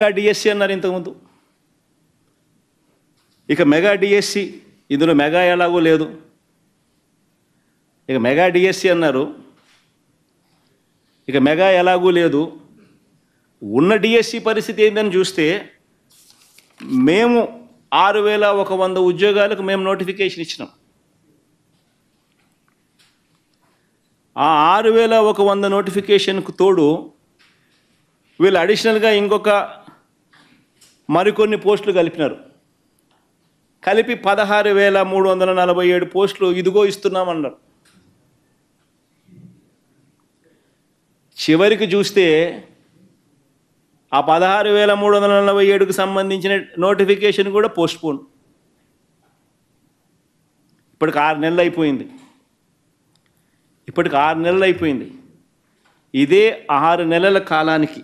mega DSC అన్నారు ఇంతకుముందు ఇక మెగా డిఎస్సి ఇందులో మెగా ఎలాగో లేదు ఇక మెగా డిఎస్సి అన్నారు ఇక మెగా ఎలాగూ లేదు ఉన్న డిఎస్సి పరిస్థితి ఏందని చూస్తే మేము ఆరు వేల ఒక వంద ఉద్యోగాలకు మేము నోటిఫికేషన్ ఇచ్చినాం ఆ ఆరు వేల ఒక వంద నోటిఫికేషన్కు తోడు వీళ్ళు అడిషనల్గా ఇంకొక మరికొన్ని పోస్టులు కలిపినారు కలిపి పదహారు వేల మూడు వందల నలభై ఏడు పోస్టులు ఇదిగో ఇస్తున్నామన్నారు చివరికి చూస్తే ఆ పదహారు వేల మూడు వందల నలభై ఏడుకు సంబంధించిన నోటిఫికేషన్ కూడా పోస్ట్పోన్ ఇప్పటికి ఆరు నెలలు అయిపోయింది ఇప్పటికి ఆరు నెలలు అయిపోయింది ఇదే ఆరు నెలల కాలానికి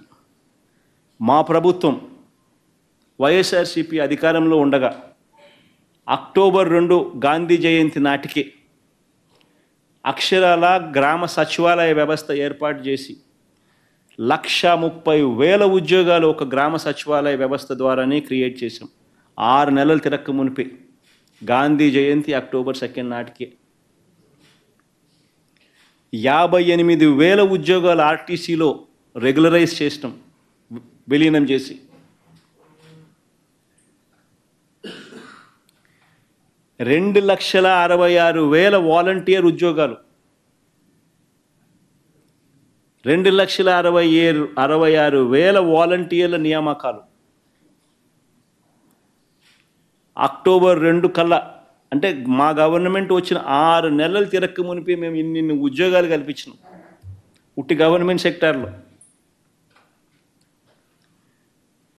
మా ప్రభుత్వం వైఎస్ఆర్సీపీ అధికారంలో ఉండగా అక్టోబర్ రెండు గాంధీ జయంతి నాటికి అక్షరాల గ్రామ సచివాలయ వ్యవస్థ ఏర్పాటు చేసి లక్ష ముప్పై వేల ఉద్యోగాలు ఒక గ్రామ సచివాలయ వ్యవస్థ ద్వారానే క్రియేట్ చేశాం ఆరు నెలలు తిరక్క మునిపే గాంధీ జయంతి అక్టోబర్ సెకండ్ నాటికే యాభై ఎనిమిది వేల ఉద్యోగాలు ఆర్టీసీలో రెగ్యులరైజ్ చేసినాం విలీనం చేసి రెండు లక్షల అరవై ఆరు వేల వాలంటీర్ ఉద్యోగాలు రెండు లక్షల అరవై ఏడు అరవై ఆరు వేల వాలంటీర్ల నియామకాలు అక్టోబర్ రెండు కల్లా అంటే మా గవర్నమెంట్ వచ్చిన ఆరు నెలలు తిరక్క మునిపి మేము ఇన్ని ఉద్యోగాలు కల్పించినాం ఉట్టి గవర్నమెంట్ సెక్టార్లో